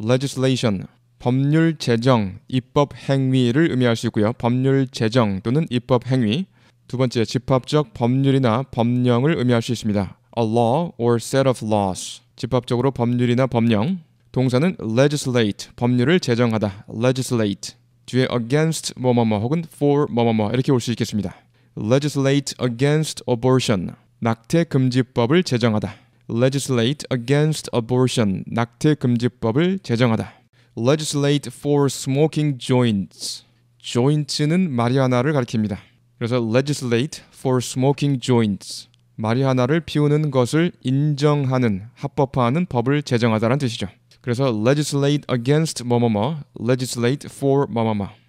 legislation 법률 제정, 입법 행위를 의미할 수 있고요. 법률 제정 또는 입법 행위. 두 번째, 집합적 법률이나 법령을 의미할 수 있습니다. a law or set of laws. 집합적으로 법률이나 법령. 동사는 legislate, 법률을 제정하다. legislate. 뒤에 against 뭐뭐뭐 혹은 for 뭐뭐뭐 이렇게 올수 있겠습니다. legislate against abortion. 낙태 금지법을 제정하다. legislate against abortion 낙태 금지법을 제정하다. legislate for smoking joints joints는 마리아나를 가리킵니다. 그래서 legislate for smoking joints 마리아나를 피우는 것을 인정하는 합법화하는 법을 제정하다는 뜻이죠. 그래서 legislate against 뭐뭐뭐, legislate for 뭐뭐뭐